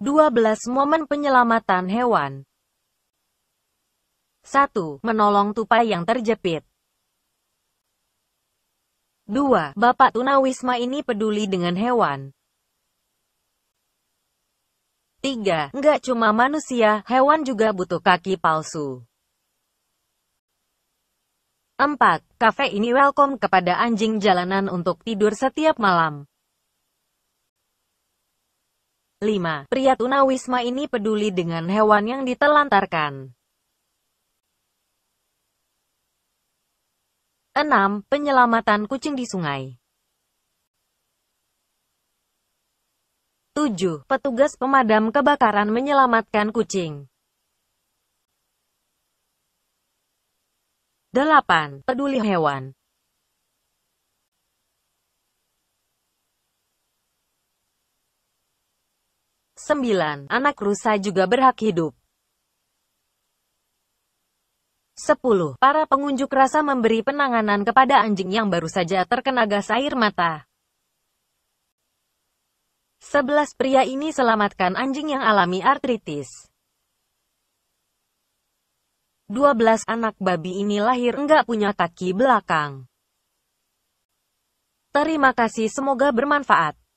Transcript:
12 momen penyelamatan hewan. 1. Menolong tupai yang terjepit. 2. Bapak Tunawisma ini peduli dengan hewan. 3. Nggak cuma manusia, hewan juga butuh kaki palsu. 4. Kafe ini welcome kepada anjing jalanan untuk tidur setiap malam. 5. Pria tunawisma ini peduli dengan hewan yang ditelantarkan. 6. Penyelamatan kucing di sungai 7. Petugas pemadam kebakaran menyelamatkan kucing 8. Peduli hewan 9. Anak rusa juga berhak hidup. 10. Para pengunjuk rasa memberi penanganan kepada anjing yang baru saja terkena gas air mata. 11. Pria ini selamatkan anjing yang alami artritis. 12. Anak babi ini lahir enggak punya kaki belakang. Terima kasih semoga bermanfaat.